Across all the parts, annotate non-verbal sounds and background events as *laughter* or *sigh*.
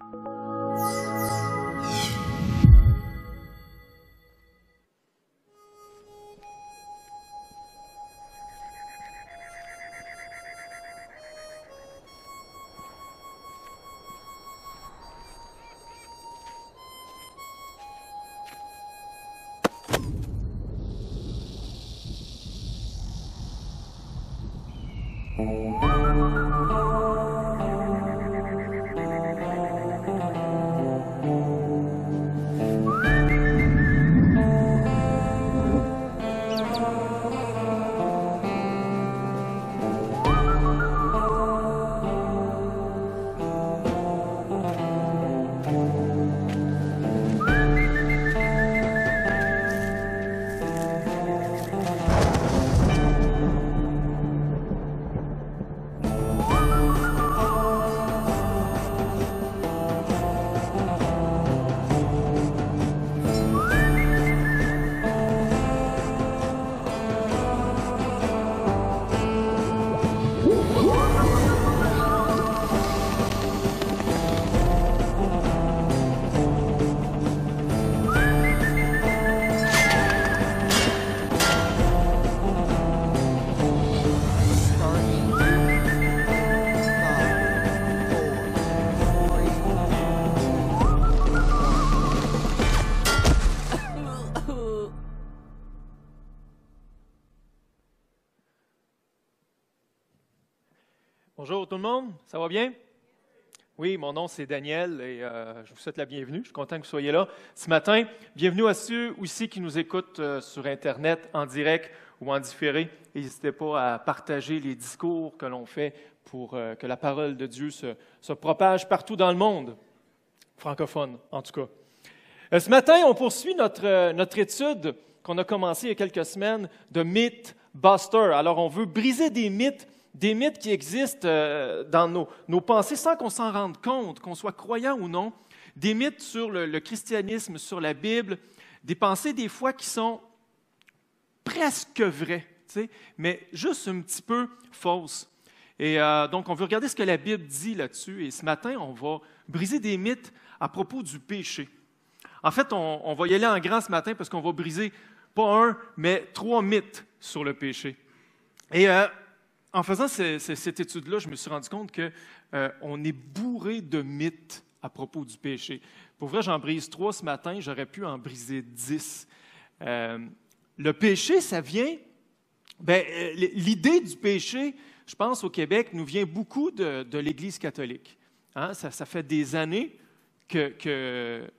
Thank you. Ça va bien? Oui, mon nom c'est Daniel et euh, je vous souhaite la bienvenue. Je suis content que vous soyez là ce matin. Bienvenue à ceux aussi qui nous écoutent euh, sur Internet en direct ou en différé. N'hésitez pas à partager les discours que l'on fait pour euh, que la parole de Dieu se, propage partout dans le monde, francophone en tout cas. ce matin, on poursuit notre, étude qu'on a commencé il y a quelques semaines de Buster. Alors, on veut briser des mythes des mythes qui existent euh, dans nos, pensées sans qu'on s'en rende compte, qu'on soit croyant ou non, des mythes sur le, christianisme, sur la Bible, des pensées des fois qui sont presque vraies, mais juste un petit peu fausses. Et euh, donc, on veut regarder ce que la Bible dit là-dessus. Et ce matin, on va briser des mythes à propos du péché. En fait, on, va y aller en grand ce matin parce qu'on va briser pas un, mais trois mythes sur le péché. Et euh, en faisant cette étude-là, je me suis rendu compte qu'on euh, est bourré de mythes à propos du péché. Pour vrai, j'en brise trois ce matin, j'aurais pu en briser dix. Euh, le péché, ça vient. Ben, euh, l'idée du péché, je pense, au Québec, nous vient beaucoup de, l'Église catholique. Hein. Ça, fait des années que,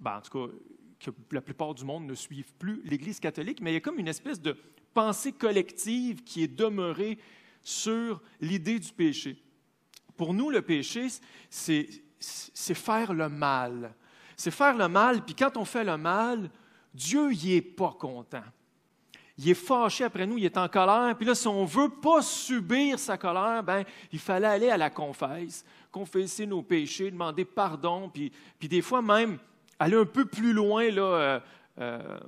ben, en tout cas, que la plupart du monde ne suivent plus l'Église catholique, mais il y a comme une espèce de pensée collective qui est demeurée sur l'idée du péché. Pour nous, le péché, c'est faire le mal. C'est faire le mal, puis quand on fait le mal, Dieu n'y est pas content. Il est fâché après nous, il est en colère. Puis là, si on ne veut pas subir sa colère, ben, il fallait aller à la confesse, confesser nos péchés, demander pardon, puis, des fois même aller un peu plus loin là, euh, euh,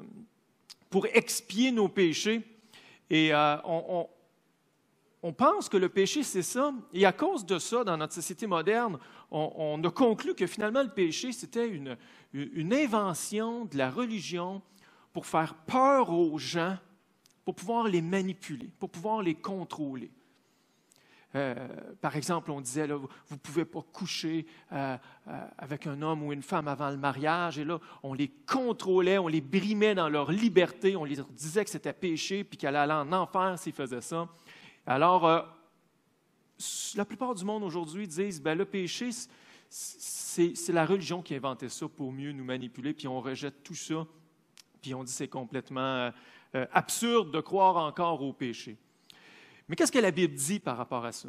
pour expier nos péchés. Et euh, on, pense que le péché, c'est ça. Et à cause de ça, dans notre société moderne, on, a conclu que finalement le péché, c'était une invention de la religion pour faire peur aux gens, pour pouvoir les manipuler, pour pouvoir les contrôler. Euh, par exemple, on disait, là, vous ne pouvez pas coucher euh, euh, avec un homme ou une femme avant le mariage. Et là, on les contrôlait, on les brimait dans leur liberté, on leur disait que c'était péché, puis qu'elle allait en enfer s'ils faisaient ça. Alors, la plupart du monde aujourd'hui disent, ben, le péché, c'est la religion qui a inventé ça pour mieux nous manipuler, puis on rejette tout ça, puis on dit c'est complètement absurde de croire encore au péché. Mais qu'est-ce que la Bible dit par rapport à ça?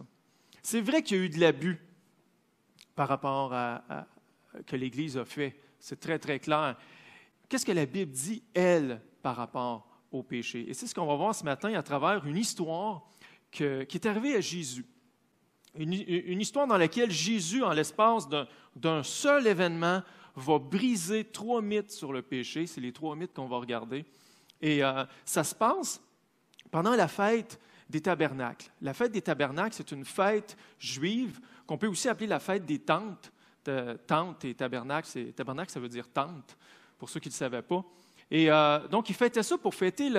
C'est vrai qu'il y a eu de l'abus par rapport à, ce que l'Église a fait. C'est très, très clair. Qu'est-ce que la Bible dit, elle, par rapport au péché? Et c'est ce qu'on va voir ce matin à travers une histoire qui est arrivée à Jésus. Une, histoire dans laquelle Jésus, en l'espace d'un seul événement, va briser trois mythes sur le péché. C'est les trois mythes qu'on va regarder. Et euh, ça se passe pendant la fête des tabernacles. La fête des tabernacles, c'est une fête juive qu'on peut aussi appeler la fête des tentes. De, tentes et tabernacles, tabernacle, ça veut dire tente, pour ceux qui ne le savaient pas. Et euh, donc, ils fêtaient ça pour fêter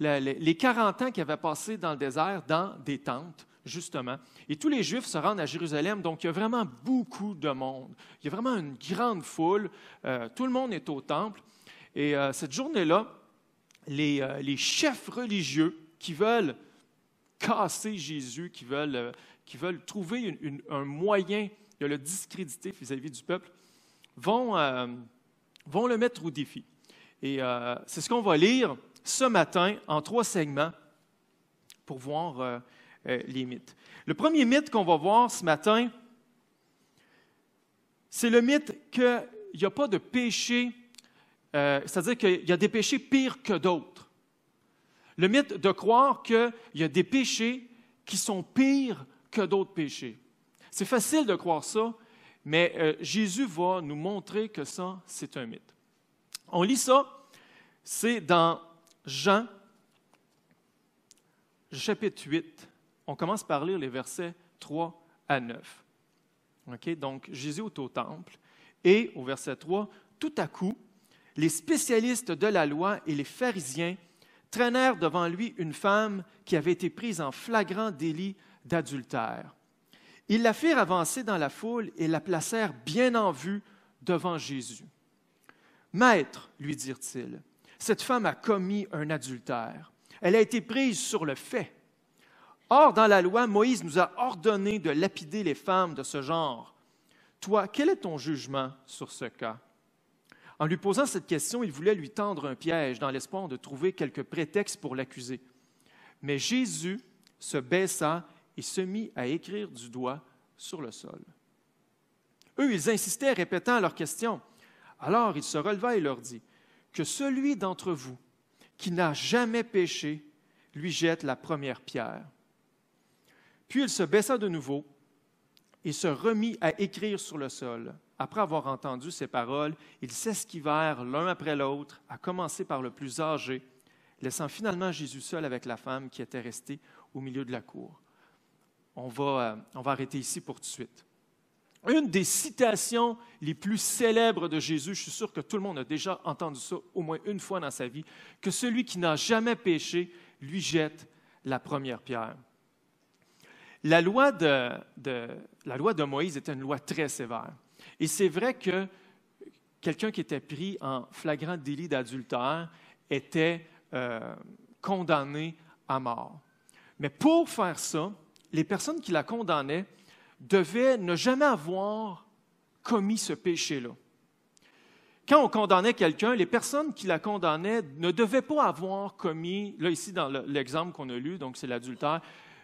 les 40 ans qu'ils avaient passé dans le désert dans des tentes justement. Et tous les Juifs se rendent à Jérusalem, donc il y a vraiment beaucoup de monde. Il y a vraiment une grande foule. Euh, tout le monde est au temple. Et euh, cette journée-là, les, les, chefs religieux qui veulent casser Jésus, qui veulent, euh, trouver un moyen de le discréditer vis-à-vis du peuple, vont, euh, le mettre au défi. Et euh, c'est ce qu'on va lire ce matin en trois segments pour voir les mythes. Le premier mythe qu'on va voir ce matin, c'est le mythe qu'il n'y a pas de péché, c'est-à-dire qu'il y a des péchés pires que d'autres. Le mythe de croire qu'il y a des péchés qui sont pires que d'autres péchés. C'est facile de croire ça, mais euh, Jésus va nous montrer que ça, c'est un mythe. On lit ça, c'est dans Jean, chapitre 8. On commence par lire les versets 3 à 9. Donc, Jésus est au temple, et au verset 3, tout à coup, les spécialistes de la loi et les pharisiens traînèrent devant lui une femme qui avait été prise en flagrant délit d'adultère. Ils la firent avancer dans la foule et la placèrent bien en vue devant Jésus. Maître, lui dirent-ils, cette femme a commis un adultère. Elle a été prise sur le fait. Or, dans la loi, Moïse nous a ordonné de lapider les femmes de ce genre. Toi, quel est ton jugement sur ce cas? En lui posant cette question, il voulait lui tendre un piège dans l'espoir de trouver quelque prétexte pour l'accuser. Mais Jésus se baissa et se mit à écrire du doigt sur le sol. Eux, ils insistaient, répétant leur question. Alors il se releva et leur dit, Que celui d'entre vous qui n'a jamais péché lui jette la première pierre. Puis il se baissa de nouveau et se remit à écrire sur le sol après avoir entendu ces paroles, ils s'esquivèrent l'un après l'autre, à commencer par le plus âgé, laissant finalement Jésus seul avec la femme qui était restée au milieu de la cour. Euh, on va, arrêter ici pour tout de suite. Une des citations les plus célèbres de Jésus, je suis sûr que tout le monde a déjà entendu ça au moins une fois dans sa vie, que celui qui n'a jamais péché lui jette la première pierre. La loi de, la loi de Moïse était une loi très sévère. Et c'est vrai que quelqu'un qui était pris en flagrant délit d'adultère était euh, condamné à mort. Mais pour faire ça, les personnes qui la condamnaient devaient ne jamais avoir commis ce péché-là. Quand on condamnait quelqu'un, les personnes qui la condamnaient ne devaient pas avoir commis, là ici dans l'exemple qu'on a lu, donc c'est l'adultère,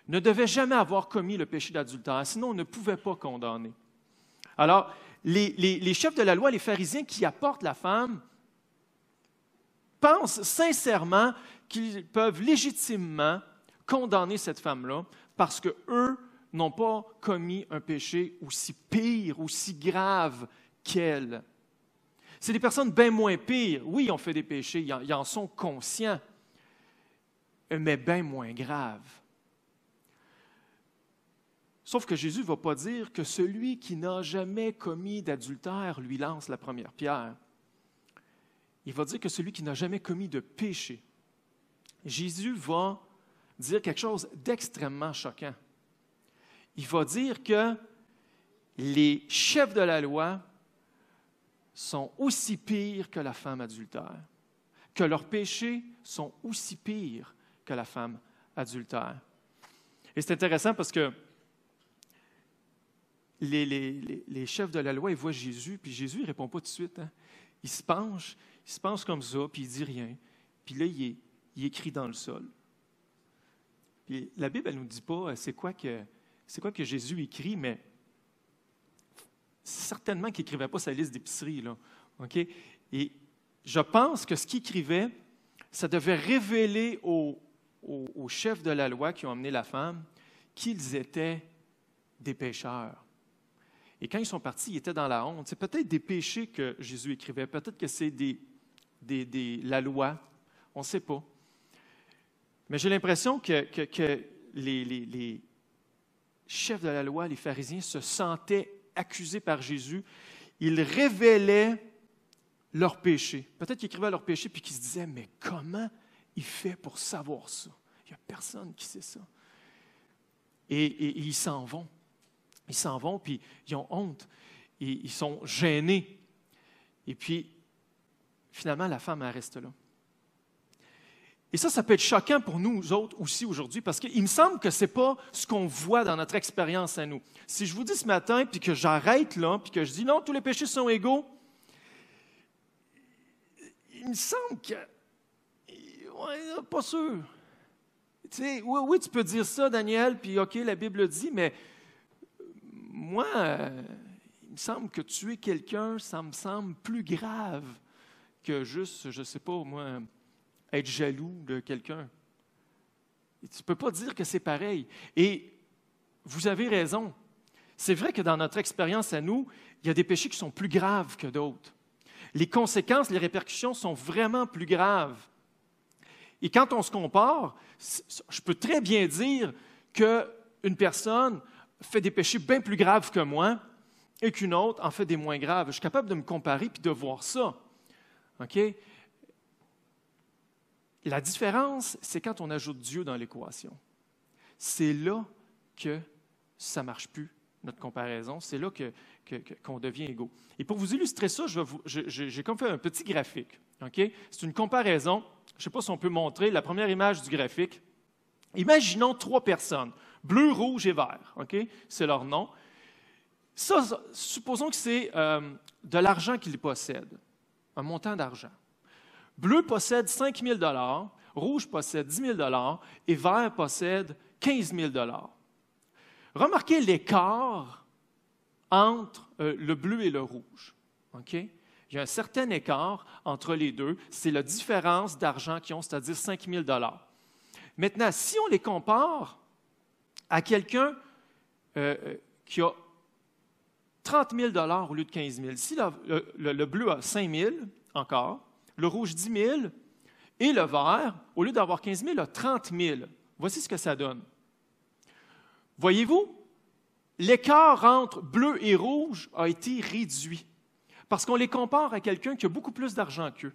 ne devaient jamais avoir commis le péché d'adultère, sinon on ne pouvait pas condamner. Alors, les, chefs de la loi, les pharisiens qui apportent la femme, pensent sincèrement qu'ils peuvent légitimement condamner cette femme-là parce qu'eux n'ont pas commis un péché aussi pire, aussi grave qu'elle. C'est des personnes bien moins pires. Oui, ils ont fait des péchés, ils en sont conscients, mais bien moins graves. Sauf que Jésus ne va pas dire que celui qui n'a jamais commis d'adultère lui lance la première pierre. Il va dire que celui qui n'a jamais commis de péché. Jésus va dire quelque chose d'extrêmement choquant. Il va dire que les chefs de la loi sont aussi pires que la femme adultère, que leurs péchés sont aussi pires que la femme adultère. Et c'est intéressant parce que les, chefs de la loi, ils voient Jésus, puis Jésus ne répond pas tout de suite. Hein. Il se penche, il se penche comme ça, puis il dit rien. Puis là, il, écrit dans le sol. la Bible, elle ne nous dit pas euh, c'est quoi, que, Jésus écrit, mais certainement qu'il n'écrivait pas sa liste d'épicerie. Et je pense que ce qu'il écrivait, ça devait révéler aux, aux, chefs de la loi qui ont amené la femme qu'ils étaient des pécheurs. Et quand ils sont partis, ils étaient dans la honte. C'est peut-être des péchés que Jésus écrivait, peut-être que c'est des, la loi, on ne sait pas. Mais j'ai l'impression que, les, chefs de la loi, les pharisiens, se sentaient accusés par Jésus. Ils révélaient leurs péchés. Peut-être qu'ils écrivaient leur péchés puis qu'ils se disaient Mais comment il fait pour savoir ça Il n'y a personne qui sait ça. et ils s'en vont. Ils s'en vont, puis ils ont honte. Ils, sont gênés. Et puis, finalement, la femme, elle reste là. Et ça, ça peut être choquant pour nous autres aussi aujourd'hui, parce qu'il me semble que ce n'est pas ce qu'on voit dans notre expérience à nous. Si je vous dis ce matin, puis que j'arrête là, puis que je dis non, tous les péchés sont égaux, il me semble que... Ouais, pas sûr. Tu sais, oui, oui, tu peux dire ça, Daniel, puis OK, la Bible dit, mais moi, euh, il me semble que tuer quelqu'un, ça me semble plus grave que juste, je ne sais pas, moi, être jaloux de quelqu'un. tu ne peux pas dire que c'est pareil. Et vous avez raison. C'est vrai que dans notre expérience à nous, il y a des péchés qui sont plus graves que d'autres. Les conséquences, les répercussions sont vraiment plus graves. Et quand on se compare, je peux très bien dire qu'une personne fait des péchés bien plus graves que moi et qu'une autre en fait des moins graves. Je suis capable de me comparer puis de voir ça. OK? La différence, c'est quand on ajoute Dieu dans l'équation. C'est là que ça ne marche plus, notre comparaison. C'est là qu'on que, devient égaux. Et pour vous illustrer ça, j'ai comme fait un petit graphique. C'est une comparaison. Je ne sais pas si on peut montrer la première image du graphique. Imaginons trois personnes. Bleu, rouge et vert, C'est leur nom. supposons que c'est euh, de l'argent qu'ils possèdent, un montant d'argent. Bleu possède 5 000 rouge possède 10 000 et vert possède 15 000 Remarquez l'écart entre euh, le bleu et le rouge. Il y a un certain écart entre les deux. C'est la différence d'argent qu'ils ont, c'est-à-dire 5 000 Maintenant, si on les compare à quelqu'un euh, euh, qui a 30 000 au lieu de 15 000. Si le, le, bleu a 5 000 encore, le rouge 10 000 et le vert, au lieu d'avoir 15 000, a 30 000. Voici ce que ça donne. Voyez-vous, l'écart entre bleu et rouge a été réduit parce qu'on les compare à quelqu'un qui a beaucoup plus d'argent qu'eux.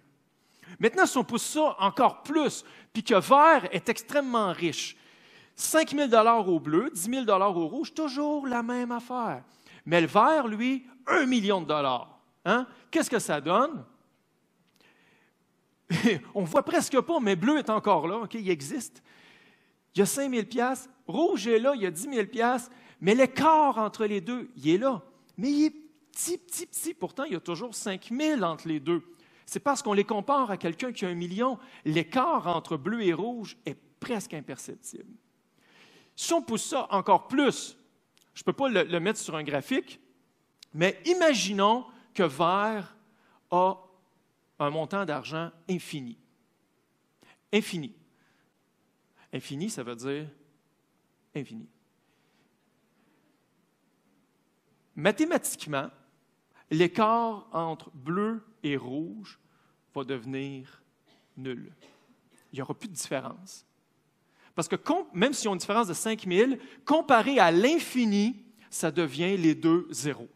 Maintenant, si on pousse ça encore plus, puis que vert est extrêmement riche, 5 000 au bleu, 10 000 au rouge, toujours la même affaire. Mais le vert, lui, 1 million de dollars. Hein? Qu'est-ce que ça donne? *laughs* On ne voit presque pas, mais bleu est encore là, il existe. Il y a 5 000 rouge est là, il y a 10 000 mais l'écart entre les deux, il est là. Mais il est petit, petit, petit. Pourtant, il y a toujours 5 000 entre les deux. C'est parce qu'on les compare à quelqu'un qui a un million. L'écart entre bleu et rouge est presque imperceptible. Si on pousse ça encore plus, je ne peux pas le, mettre sur un graphique, mais imaginons que Vert a un montant d'argent infini. Infini. Infini, ça veut dire infini. Mathématiquement, l'écart entre bleu et rouge va devenir nul. Il n'y aura plus de différence. Parce que même si on a une différence de 5000, comparé à l'infini, ça devient les deux zéros.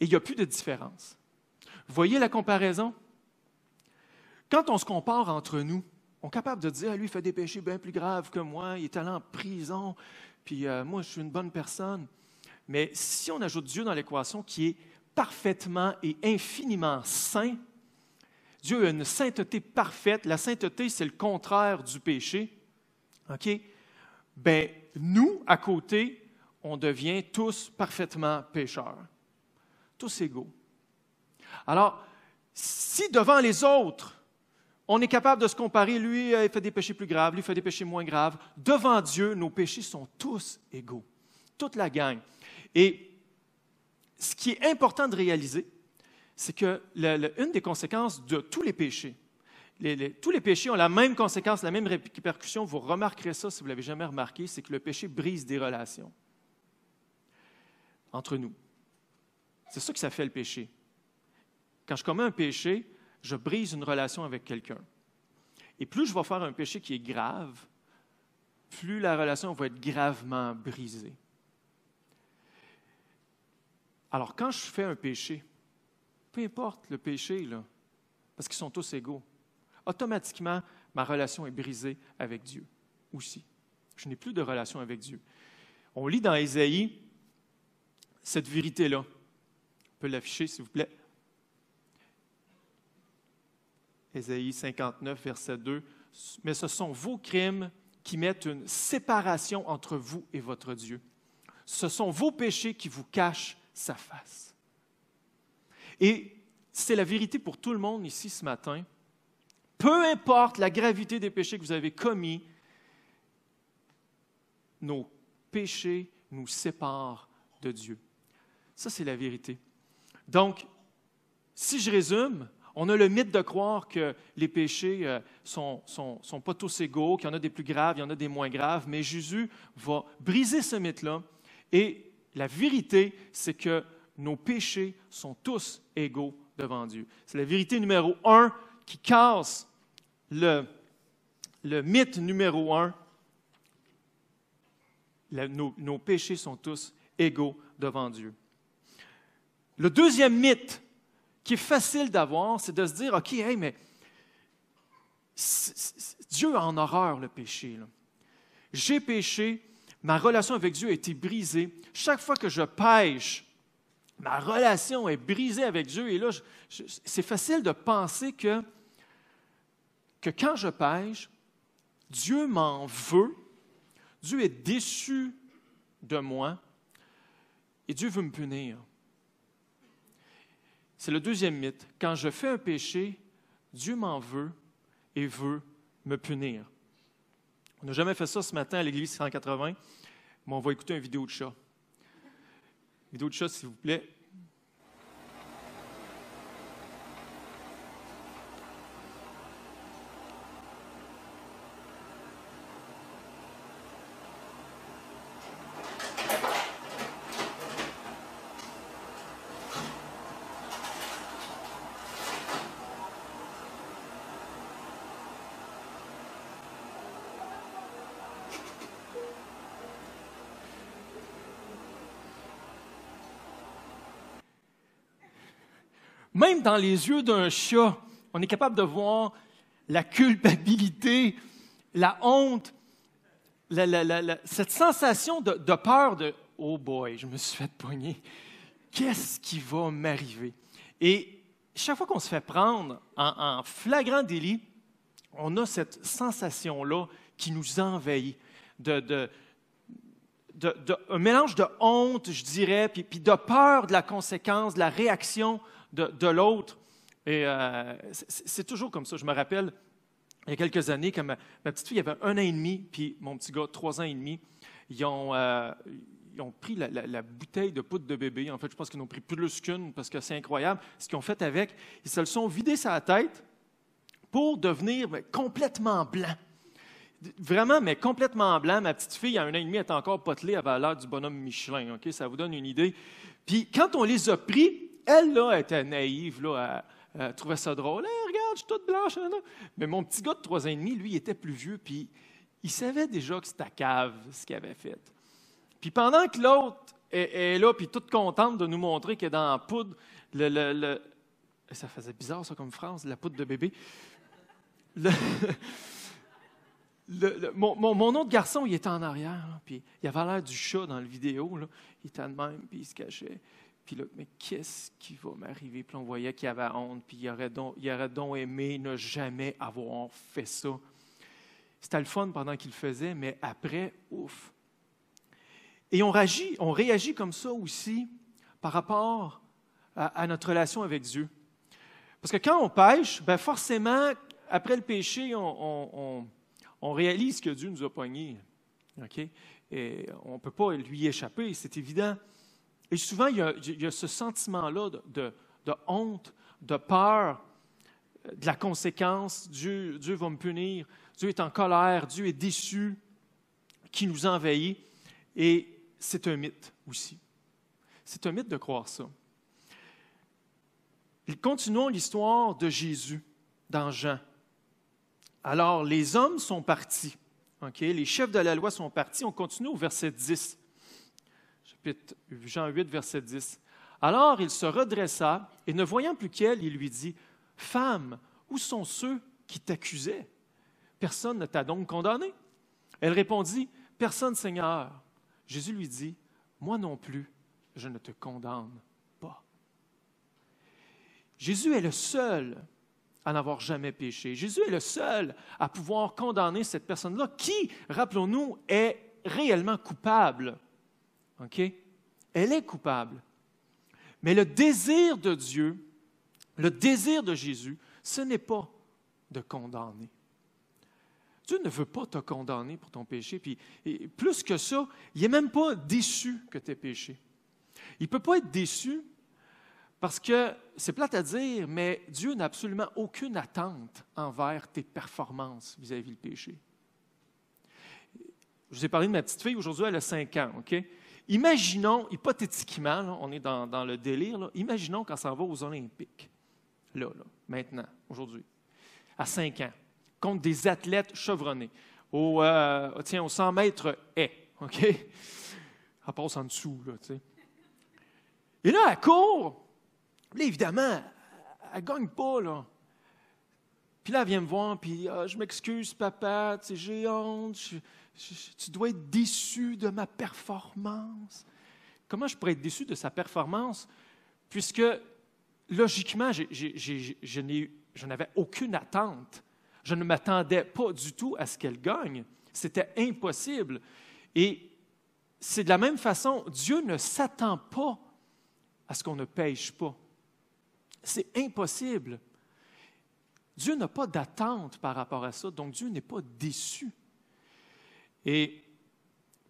Et il n'y a plus de différence. Voyez la comparaison? Quand on se compare entre nous, on est capable de dire, ah, lui, il fait des péchés bien plus graves que moi, il est allé en prison, puis euh, moi, je suis une bonne personne. Mais si on ajoute Dieu dans l'équation qui est parfaitement et infiniment saint, Dieu a une sainteté parfaite. La sainteté, c'est le contraire du péché. OK? Ben, nous, à côté, on devient tous parfaitement pécheurs, tous égaux. Alors, si devant les autres, on est capable de se comparer, lui, euh, il fait des péchés plus graves, lui, il fait des péchés moins graves, devant Dieu, nos péchés sont tous égaux, toute la gang. Et ce qui est important de réaliser, c'est que des conséquences de tous les péchés, tous les péchés ont la même conséquence, la même répercussion, vous remarquerez ça si vous l'avez jamais remarqué, c'est que le péché brise des relations entre nous. C'est ça que ça fait le péché. Quand je commets un péché, je brise une relation avec quelqu'un. Et plus je vais faire un péché qui est grave, plus la relation va être gravement brisée. Alors quand je fais un péché, peu importe le péché, là, parce qu'ils sont tous égaux, automatiquement, ma relation est brisée avec Dieu aussi. Je n'ai plus de relation avec Dieu. On lit dans Ésaïe cette vérité-là. On peut l'afficher, s'il vous plaît. Ésaïe 59, verset 2. Mais ce sont vos crimes qui mettent une séparation entre vous et votre Dieu. Ce sont vos péchés qui vous cachent sa face. Et c'est la vérité pour tout le monde ici ce matin. Peu importe la gravité des péchés que vous avez commis, nos péchés nous séparent de Dieu. Ça, c'est la vérité. Donc, si je résume, on a le mythe de croire que les péchés euh, ne sont, sont, pas tous égaux, qu'il y en a des plus graves, il y en a des moins graves, mais Jésus va briser ce mythe-là. Et la vérité, c'est que nos péchés sont tous égaux devant Dieu. C'est la vérité numéro un qui casse le, mythe numéro un. nos, péchés sont tous égaux devant Dieu. Le deuxième mythe qui est facile d'avoir, c'est de se dire, OK, hey, mais Dieu a en horreur le péché. J'ai péché, ma relation avec Dieu a été brisée. Chaque fois que je pêche, ma relation est brisée avec Dieu. Et là, c'est facile de penser que, que quand je pêche, Dieu m'en veut, Dieu est déçu de moi et Dieu veut me punir. C'est le deuxième mythe. Quand je fais un péché, Dieu m'en veut et veut me punir. On n'a jamais fait ça ce matin à l'église 180, mais on va écouter une vidéo de chat d'autres choses, s'il vous plaît, dans les yeux d'un chat, on est capable de voir la culpabilité, la honte, cette sensation de, peur de Oh boy, je me suis fait pogner. Qu'est-ce qui va m'arriver? Et chaque fois qu'on se fait prendre en, flagrant délit, on a cette sensation-là qui nous envahit, de, un mélange de honte, je dirais, puis, puis de peur de la conséquence, de la réaction de, l'autre. Et euh, c'est toujours comme ça. Je me rappelle, il y a quelques années, quand ma, petite fille avait un an et demi, puis mon petit gars, trois ans et demi, ils ont, euh, pris la, bouteille de poudre de bébé. En fait, je pense qu'ils n'ont pris plus qu'une parce que c'est incroyable. Ce qu'ils ont fait avec, ils se le sont vidé sa tête pour devenir ben, complètement blanc. Vraiment, mais complètement blanc. Ma petite fille, a un an et demi, elle est encore potelée, à valeur du bonhomme Michelin. Ça vous donne une idée. Puis quand on les a pris, elle, là, était naïve, là, trouvait ça drôle. regarde, je suis toute blanche. Hein, Mais mon petit gars de trois ans et demi, lui, il était plus vieux, puis il savait déjà que c'était cave, ce qu'il avait fait. Puis pendant que l'autre est, là, puis toute contente de nous montrer qu'elle est dans la poudre, le, ça faisait bizarre, ça, comme France, la poudre de bébé. mon, autre garçon, il était en arrière, puis il avait l'air du chat dans la vidéo. Il était de même, puis il se cachait. Puis là, mais qu'est-ce qui va m'arriver? Puis on voyait qu'il avait honte, puis il aurait, donc, il aurait donc aimé ne jamais avoir fait ça. C'était le fun pendant qu'il le faisait, mais après, ouf. Et on réagit, on réagit comme ça aussi par rapport à, notre relation avec Dieu. Parce que quand on pêche, ben forcément, après le péché, on, réalise que Dieu nous a poignés. Et on ne peut pas lui échapper, c'est évident. Et souvent, il y a, ce sentiment-là de, honte, de peur, euh, de la conséquence. Dieu, va me punir. Dieu est en colère. Dieu est déçu qui nous envahit. Et c'est un mythe aussi. C'est un mythe de croire ça. Continuons l'histoire de Jésus dans Jean. Alors, les hommes sont partis. Les chefs de la loi sont partis. On continue au verset 10. Jean 8, verset 10. Alors il se redressa et ne voyant plus qu'elle, il lui dit, Femme, où sont ceux qui t'accusaient? Personne ne t'a donc condamné. Elle répondit, Personne, Seigneur. Jésus lui dit, Moi non plus, je ne te condamne pas. Jésus est le seul à n'avoir jamais péché. Jésus est le seul à pouvoir condamner cette personne-là qui, rappelons-nous, est réellement coupable OK? Elle est coupable. Mais le désir de Dieu, le désir de Jésus, ce n'est pas de condamner. Dieu ne veut pas te condamner pour ton péché. Puis, et plus que ça, il n'est même pas déçu que tu aies péché. Il ne peut pas être déçu parce que c'est plate à dire, mais Dieu n'a absolument aucune attente envers tes performances vis-à-vis du péché. Je vous ai parlé de ma petite fille, aujourd'hui elle a 5 ans, OK? Imaginons, hypothétiquement, on est dans, le délire, imaginons quand s'en va aux Olympiques, là, là maintenant, aujourd'hui, à 5 ans, contre des athlètes chevronnés, au, euh, tiens, aux 100 mètres haies, OK? Elle passe en dessous, là, tu sais. Et là, elle court. Là, évidemment, elle ne gagne pas, là. Puis là, elle vient me voir, puis ah, je m'excuse, papa, tu sais, j'ai honte, tu dois être déçu de ma performance. Comment je pourrais être déçu de sa performance, puisque logiquement, je n'avais aucune attente. Je ne m'attendais pas du tout à ce qu'elle gagne. C'était impossible. Et c'est de la même façon, Dieu ne s'attend pas à ce qu'on ne pêche pas. C'est impossible. Dieu n'a pas d'attente par rapport à ça, donc Dieu n'est pas déçu. Et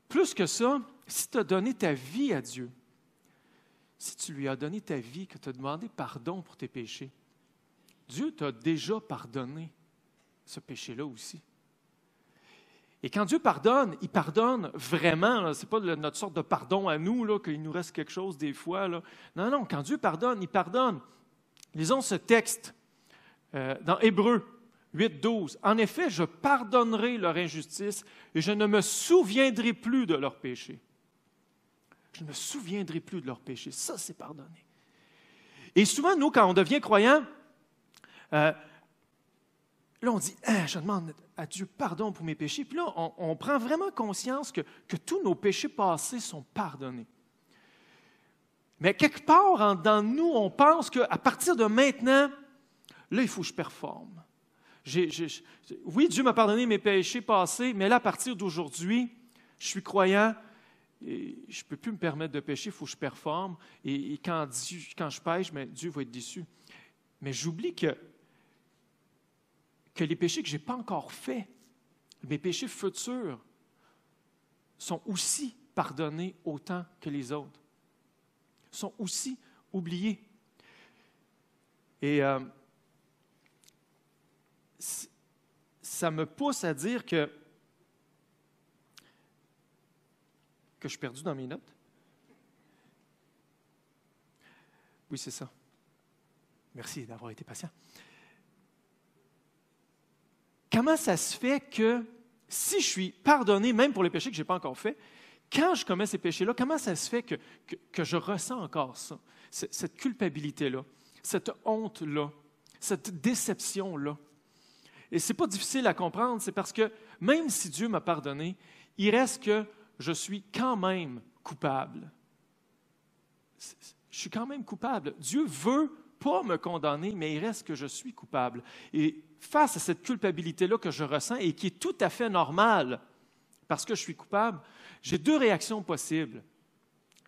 plus que ça, si tu as donné ta vie à Dieu, si tu lui as donné ta vie, que tu as demandé pardon pour tes péchés, Dieu t'a déjà pardonné ce péché-là aussi. Et quand Dieu pardonne, il pardonne vraiment. Ce n'est pas notre sorte de pardon à nous, là, qu'il nous reste quelque chose des fois. Non, non, quand Dieu pardonne, il pardonne. Lisons ce texte euh, dans Hébreu 8, 12. En effet, je pardonnerai leur injustice et je ne me souviendrai plus de leur péché. »« Je ne me souviendrai plus de leur péché. » Ça, c'est pardonné. Et souvent, nous, quand on devient croyant, euh, là, on dit, hein, je demande à Dieu pardon pour mes péchés. Puis là, on, prend vraiment conscience que, que, tous nos péchés passés sont pardonnés. Mais quelque part, dans nous, on pense qu'à partir de maintenant, Là, il faut que je performe. oui, Dieu m'a pardonné mes péchés passés, mais là, à partir d'aujourd'hui, je suis croyant, et je ne peux plus me permettre de pécher, il faut que je performe. Et, quand, quand, je pêche, mais Dieu va être déçu. Mais j'oublie que, que les péchés que je n'ai pas encore faits, mes péchés futurs, sont aussi pardonnés autant que les autres, sont aussi oubliés. Et. Euh, ça me pousse à dire que, que je suis perdu dans mes notes. Oui, c'est ça. Merci d'avoir été patient. Comment ça se fait que si je suis pardonné, même pour les péchés que je n'ai pas encore faits, quand je commets ces péchés-là, comment ça se fait que je ressens encore ça, cette culpabilité-là, cette honte-là, cette déception-là? Et ce n'est pas difficile à comprendre, c'est parce que même si Dieu m'a pardonné, il reste que je suis quand même coupable. Je suis quand même coupable. Dieu veut pas me condamner, mais il reste que je suis coupable. Et face à cette culpabilité-là que je ressens et qui est tout à fait normale, parce que je suis coupable, j'ai deux réactions possibles.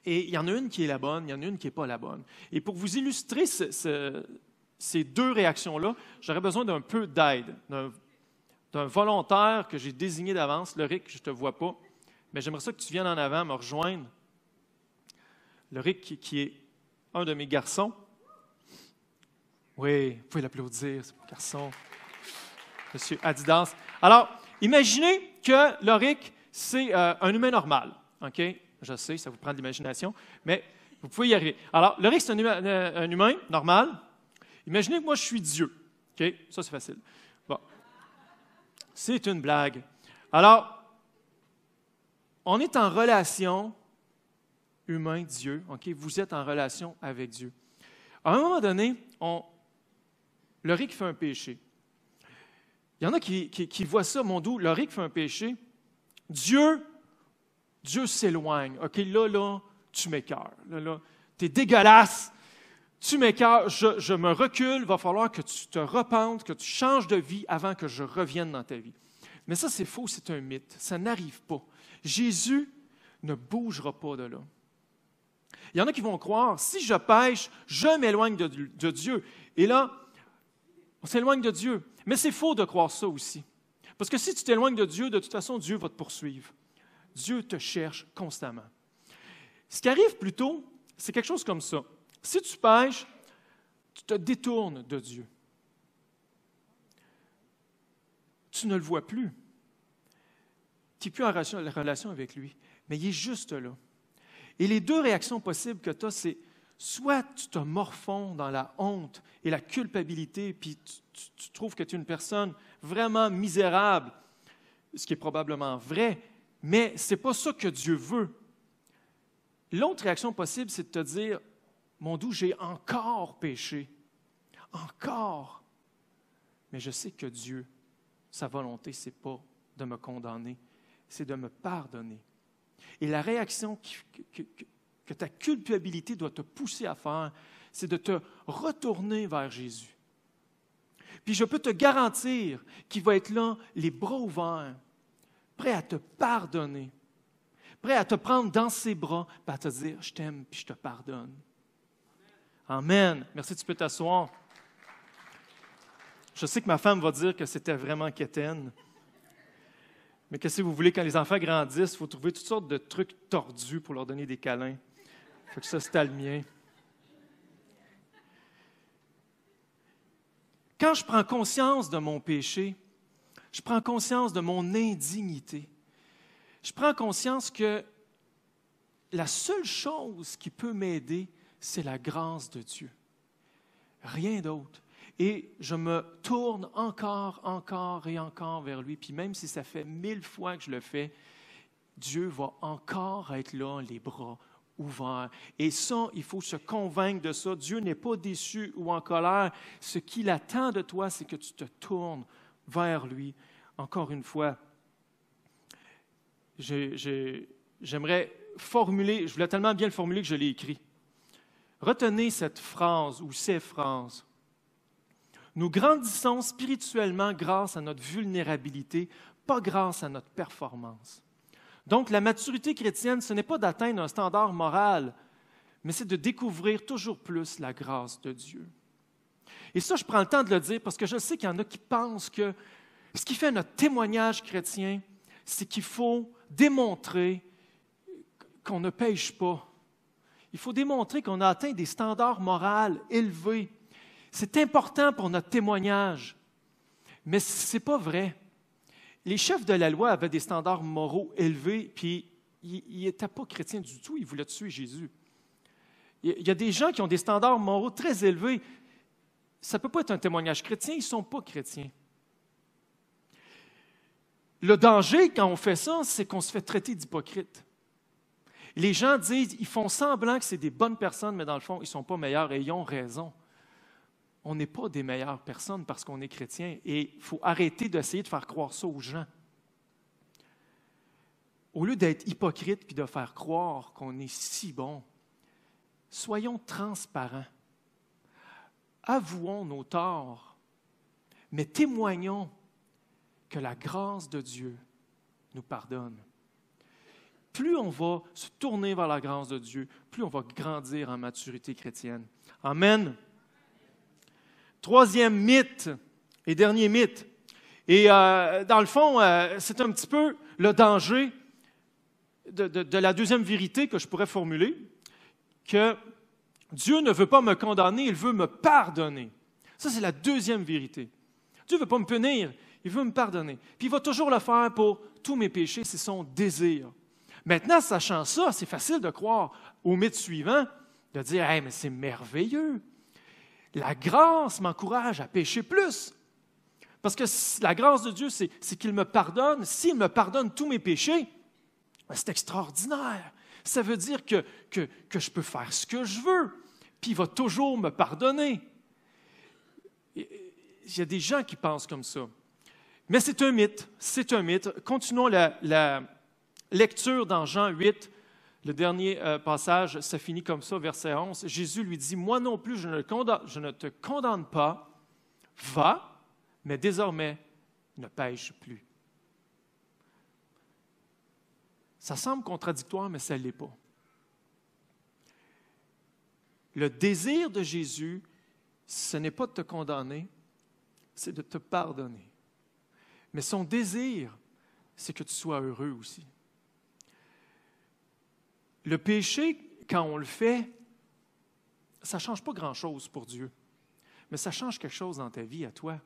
Et il y en a une qui est la bonne, il y en a une qui n'est pas la bonne. Et pour vous illustrer ce, ces deux réactions-là, j'aurais besoin d'un peu d'aide, d'un volontaire que j'ai désigné d'avance. Loric, je ne te vois pas, mais j'aimerais ça que tu viennes en avant me rejoindre. Loric, qui, est un de mes garçons. Oui, vous pouvez l'applaudir, ce garçon. Monsieur Adidas. Alors, imaginez que Loric, c'est euh, un humain normal. OK? Je sais, ça vous prend de l'imagination, mais vous pouvez y arriver. Alors, Loric, c'est un, humain euh, normal. Imaginez que moi, je suis Dieu. OK? Ça, c'est facile. C'est une blague. Alors, on est en relation humain-Dieu. OK? Vous êtes en relation avec Dieu. À un moment donné, le riz qui fait un péché. Il y en a qui, voient ça, mon doux, le riz fait un péché. Dieu, Dieu s'éloigne. OK, là, là, tu m'écœures. Là, là, t'es dégueulasse tu m'écartes, je, me recule, va falloir que tu te repentes, que tu changes de vie avant que je revienne dans ta vie. Mais ça, c'est faux, c'est un mythe. Ça n'arrive pas. Jésus ne bougera pas de là. Il y en a qui vont croire, si je pêche, je m'éloigne de, de Dieu. Et là, on s'éloigne de Dieu. Mais c'est faux de croire ça aussi. Parce que si tu t'éloignes de Dieu, de toute façon, Dieu va te poursuivre. Dieu te cherche constamment. Ce qui arrive plutôt, c'est quelque chose comme ça. Si tu pêches, tu te détournes de Dieu. Tu ne le vois plus. Tu n'es plus en relation avec lui, mais il est juste là. Et les deux réactions possibles que tu as, c'est soit tu te morfonds dans la honte et la culpabilité, puis tu, trouves que tu es une personne vraiment misérable, ce qui est probablement vrai, mais ce n'est pas ça que Dieu veut. L'autre réaction possible, c'est de te dire, mon doux, j'ai encore péché, encore. Mais je sais que Dieu, sa volonté, c'est pas de me condamner, c'est de me pardonner. Et la réaction que, ta culpabilité doit te pousser à faire, c'est de te retourner vers Jésus. Puis je peux te garantir qu'il va être là, les bras ouverts, prêt à te pardonner, prêt à te prendre dans ses bras, pas à te dire, je t'aime, puis je te pardonne. Amen. Merci, tu peux t'asseoir. Je sais que ma femme va dire que c'était vraiment quétaine. Mais qu'est-ce que vous voulez, quand les enfants grandissent, il faut trouver toutes sortes de trucs tordus pour leur donner des câlins. Fait que ça, c'était le mien. Quand je prends conscience de mon péché, je prends conscience de mon indignité. Je prends conscience que la seule chose qui peut m'aider, c'est la grâce de Dieu. Rien d'autre. Et je me tourne encore, encore et encore vers lui. Puis même si ça fait mille fois que je le fais, Dieu va encore être là, les bras ouverts. Et sans, il faut se convaincre de ça. Dieu n'est pas déçu ou en colère. Ce qu'il attend de toi, c'est que tu te tournes vers lui. Encore une fois, j'aimerais formuler, je voulais tellement bien le formuler que je l'ai écrit. Retenez cette phrase ou ces phrases. Nous grandissons spirituellement grâce à notre vulnérabilité, pas grâce à notre performance. Donc la maturité chrétienne, ce n'est pas d'atteindre un standard moral, mais c'est de découvrir toujours plus la grâce de Dieu. Et ça, je prends le temps de le dire parce que je sais qu'il y en a qui pensent que ce qui fait notre témoignage chrétien, c'est qu'il faut démontrer qu'on ne pêche pas, il faut démontrer qu'on a atteint des standards moraux élevés. C'est important pour notre témoignage. Mais ce n'est pas vrai. Les chefs de la loi avaient des standards moraux élevés, puis ils n'étaient pas chrétiens du tout. Ils voulaient tuer Jésus. Il y a des gens qui ont des standards moraux très élevés. Ça ne peut pas être un témoignage chrétien, ils ne sont pas chrétiens. Le danger quand on fait ça, c'est qu'on se fait traiter d'hypocrite. Les gens disent, ils font semblant que c'est des bonnes personnes, mais dans le fond, ils ne sont pas meilleurs et ils ont raison. On n'est pas des meilleures personnes parce qu'on est chrétien et il faut arrêter d'essayer de faire croire ça aux gens. Au lieu d'être hypocrite puis de faire croire qu'on est si bon, soyons transparents. Avouons nos torts, mais témoignons que la grâce de Dieu nous pardonne plus on va se tourner vers la grâce de Dieu, plus on va grandir en maturité chrétienne. Amen. Troisième mythe et dernier mythe. Et euh, dans le fond, euh, c'est un petit peu le danger de, de, la deuxième vérité que je pourrais formuler, que Dieu ne veut pas me condamner, il veut me pardonner. Ça, c'est la deuxième vérité. Dieu ne veut pas me punir, il veut me pardonner. Puis il va toujours le faire pour tous mes péchés, c'est son désir. Maintenant, sachant ça, c'est facile de croire au mythe suivant, de dire hé, mais c'est merveilleux. La grâce m'encourage à pécher plus. Parce que la grâce de Dieu, c'est qu'il me pardonne. S'il me pardonne tous mes péchés, ben, c'est extraordinaire. Ça veut dire que, je peux faire ce que je veux, puis il va toujours me pardonner. Il y a des gens qui pensent comme ça. Mais c'est un mythe, c'est un mythe. Continuons la, lecture dans Jean 8, le dernier euh, passage, ça finit comme ça, verset 11. Jésus lui dit, Moi non plus, je ne, te condamne pas, va, mais désormais, ne pêche plus. Ça semble contradictoire, mais ça ne l'est pas. Le désir de Jésus, ce n'est pas de te condamner, c'est de te pardonner. Mais son désir, c'est que tu sois heureux aussi. Le péché, quand on le fait, ça ne change pas grand-chose pour Dieu, mais ça change quelque chose dans ta vie à toi.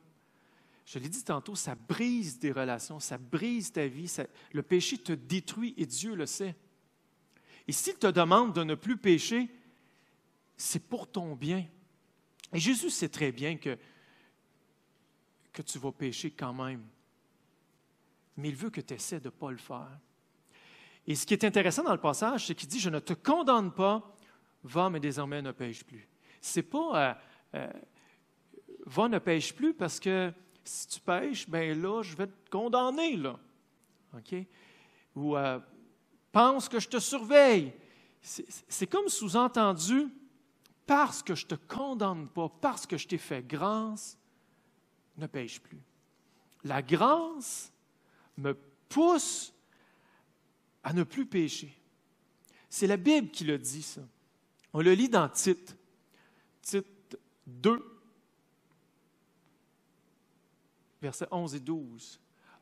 Je l'ai dit tantôt, ça brise des relations, ça brise ta vie, le péché te détruit et Dieu le sait. Et s'il te demande de ne plus pécher, c'est pour ton bien. Et Jésus sait très bien que, que tu vas pécher quand même, mais il veut que tu essaies de ne pas le faire. Et ce qui est intéressant dans le passage, c'est qu'il dit, je ne te condamne pas, va, mais désormais ne pêche plus. C'est pas, euh, euh, va, ne pêche plus parce que si tu pêches, ben là, je vais te condamner, là. OK? Ou euh, pense que je te surveille. C'est comme sous-entendu, parce que je te condamne pas, parce que je t'ai fait grâce, ne pêche plus. La grâce me pousse à ne plus pécher. C'est la Bible qui le dit, ça. On le lit dans Tite, Tite 2, versets 11 et 12.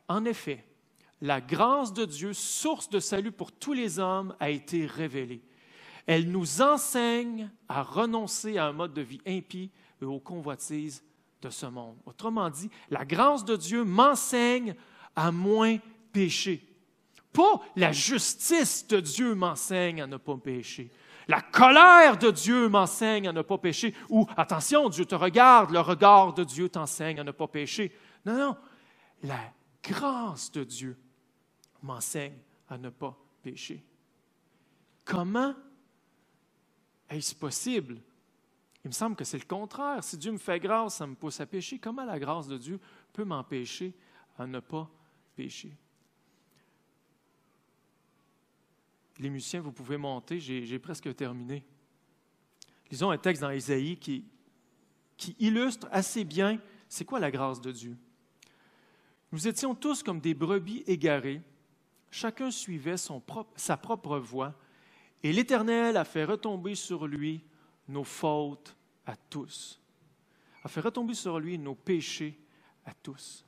En effet, la grâce de Dieu, source de salut pour tous les hommes, a été révélée. Elle nous enseigne à renoncer à un mode de vie impie et aux convoitises de ce monde. Autrement dit, la grâce de Dieu m'enseigne à moins pécher. Pas la justice de Dieu m'enseigne à ne pas pécher. La colère de Dieu m'enseigne à ne pas pécher. Ou, attention, Dieu te regarde, le regard de Dieu t'enseigne à ne pas pécher. Non, non. La grâce de Dieu m'enseigne à ne pas pécher. Comment est-ce possible? Il me semble que c'est le contraire. Si Dieu me fait grâce, ça me pousse à pécher. Comment la grâce de Dieu peut m'empêcher à ne pas pécher? les musiciens, vous pouvez monter, j'ai presque terminé. Lisons un texte dans Isaïe qui, illustre assez bien c'est quoi la grâce de Dieu. Nous étions tous comme des brebis égarées, chacun suivait son propre, sa propre voie, et l'Éternel a fait retomber sur lui nos fautes à tous, a fait retomber sur lui nos péchés à tous.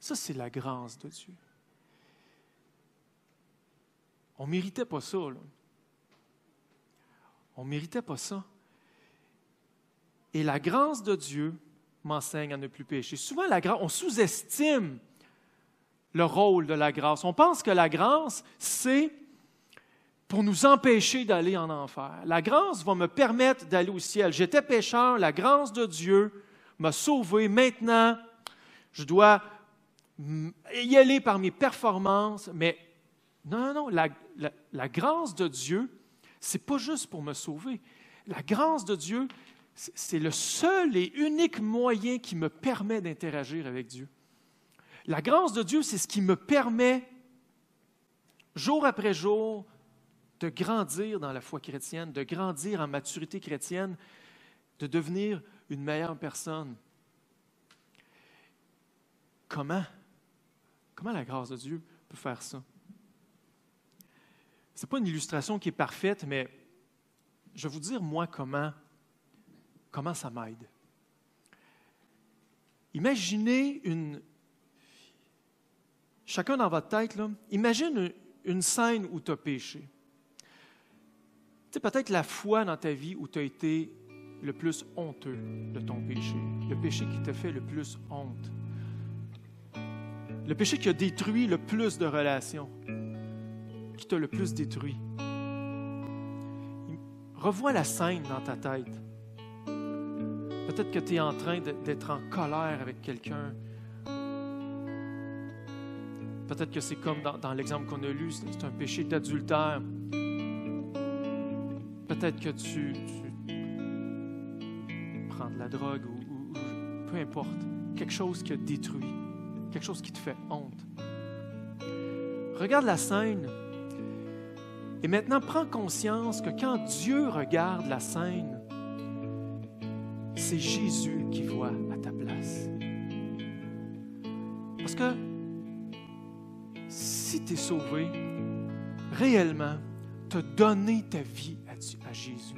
Ça, c'est la grâce de Dieu. On ne méritait pas ça. On ne méritait pas ça. Et la grâce de Dieu m'enseigne à ne plus pécher. Souvent, la on sous-estime le rôle de la grâce. On pense que la grâce, c'est pour nous empêcher d'aller en enfer. La grâce va me permettre d'aller au ciel. J'étais pécheur, la grâce de Dieu m'a sauvé. Maintenant, je dois y aller par mes performances, mais non, non, non, la, grâce de Dieu, c'est pas juste pour me sauver. La grâce de Dieu, c'est le seul et unique moyen qui me permet d'interagir avec Dieu. La grâce de Dieu, c'est ce qui me permet, jour après jour, de grandir dans la foi chrétienne, de grandir en maturité chrétienne, de devenir une meilleure personne. Comment? Comment la grâce de Dieu peut faire ça? Ce n'est pas une illustration qui est parfaite, mais je vais vous dire, moi, comment, comment ça m'aide. Imaginez une. Chacun dans votre tête, imagine une scène où tu as péché. Tu peut-être la fois dans ta vie où tu as été le plus honteux de ton péché, le péché qui t'a fait le plus honte, le péché qui a détruit le plus de relations, qui t'a le plus détruit. Revois la scène dans ta tête. Peut-être que tu es en train d'être en colère avec quelqu'un. Peut-être que c'est comme dans, l'exemple qu'on a lu, c'est un péché d'adultère. Peut-être que tu, prends de la drogue ou, peu importe, quelque chose qui te détruit, quelque chose qui te fait honte. Regarde la scène et maintenant, prends conscience que quand Dieu regarde la scène, c'est Jésus qui voit à ta place. Parce que si tu es sauvé, réellement, tu as donné ta vie à, à Jésus.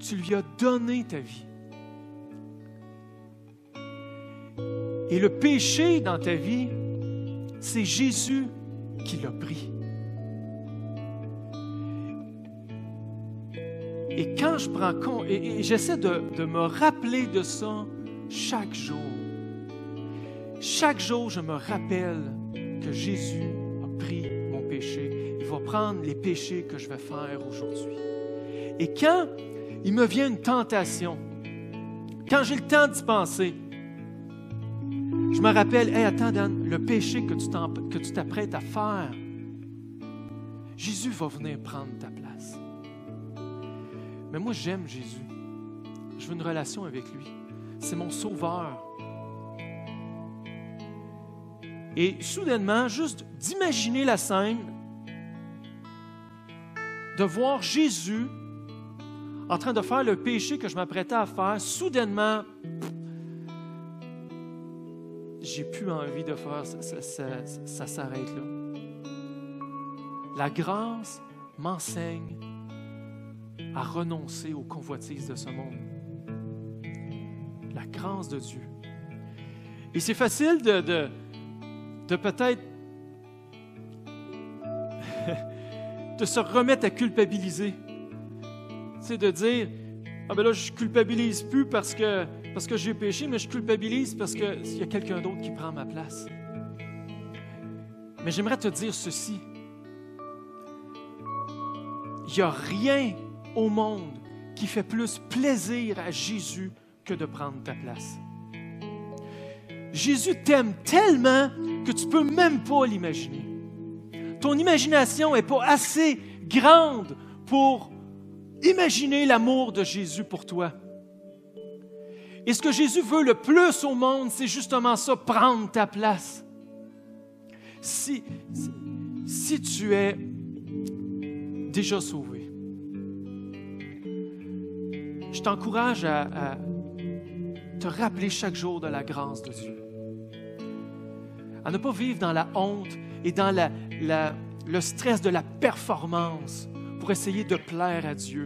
Tu lui as donné ta vie. Et le péché dans ta vie, c'est Jésus qui l'a pris. Et quand je prends compte, et, j'essaie de, me rappeler de ça chaque jour, chaque jour je me rappelle que Jésus a pris mon péché. Il va prendre les péchés que je vais faire aujourd'hui. Et quand il me vient une tentation, quand j'ai le temps d'y penser, je me rappelle, hé, attends, Dan, le péché que tu t'apprêtes à faire, Jésus va venir prendre ta place. Mais moi, j'aime Jésus. Je veux une relation avec lui. C'est mon sauveur. Et soudainement, juste d'imaginer la scène, de voir Jésus en train de faire le péché que je m'apprêtais à faire, soudainement, j'ai plus envie de faire, ça, ça, ça, s'arrête là. La grâce m'enseigne à renoncer aux convoitises de ce monde. La grâce de Dieu. Et c'est facile de, de, peut-être *laughs* de se remettre à culpabiliser. C'est de dire, ah ben là, je culpabilise plus parce que, parce que j'ai péché, mais je culpabilise parce qu'il y a quelqu'un d'autre qui prend ma place. Mais j'aimerais te dire ceci. Il n'y a rien au monde qui fait plus plaisir à Jésus que de prendre ta place. Jésus t'aime tellement que tu ne peux même pas l'imaginer. Ton imagination n'est pas assez grande pour imaginer l'amour de Jésus pour toi. Et ce que Jésus veut le plus au monde, c'est justement ça, prendre ta place. Si, si, si tu es déjà sauvé, je t'encourage à, te rappeler chaque jour de la grâce de Dieu. À ne pas vivre dans la honte et dans le stress de la performance pour essayer de plaire à Dieu.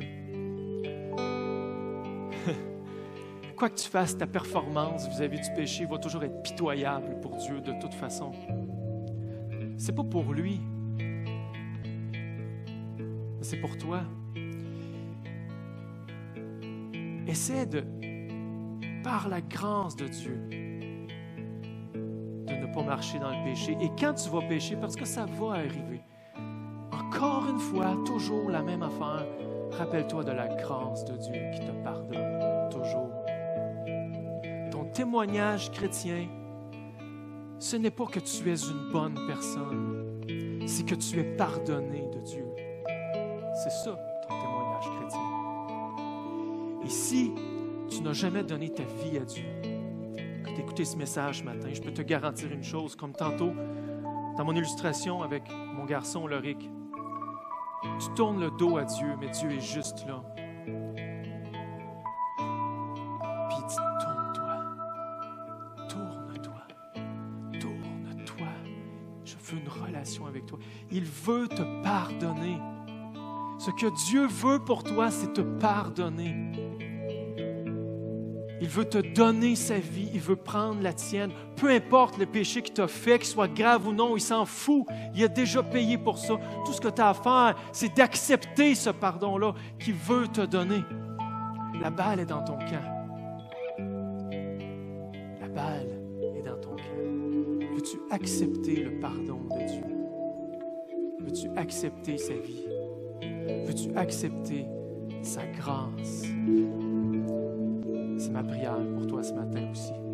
*laughs* Quoi que tu fasses, ta performance vis-à-vis du péché va toujours être pitoyable pour Dieu de toute façon. C'est pas pour lui, c'est pour toi. Essaie de, par la grâce de Dieu, de ne pas marcher dans le péché. Et quand tu vas pécher, parce que ça va arriver, encore une fois, toujours la même affaire, rappelle-toi de la grâce de Dieu qui te pardonne toujours. Ton témoignage chrétien, ce n'est pas que tu es une bonne personne, c'est que tu es pardonné de Dieu. C'est ça. Et si tu n'as jamais donné ta vie à Dieu, que tu écouté ce message ce matin, je peux te garantir une chose, comme tantôt dans mon illustration avec mon garçon Loric, tu tournes le dos à Dieu, mais Dieu est juste là. Puis tourne-toi, tourne-toi, tourne-toi. Je veux une relation avec toi. Il veut te pardonner. Ce que Dieu veut pour toi, c'est te pardonner. Il veut te donner sa vie, il veut prendre la tienne. Peu importe le péché qu'il t'a fait, qu'il soit grave ou non, il s'en fout. Il a déjà payé pour ça. Tout ce que tu as à faire, c'est d'accepter ce pardon-là qu'il veut te donner. La balle est dans ton camp. La balle est dans ton camp. Veux-tu accepter le pardon de Dieu? Veux-tu accepter sa vie? Veux-tu accepter sa grâce? C'est ma prière pour toi ce matin aussi.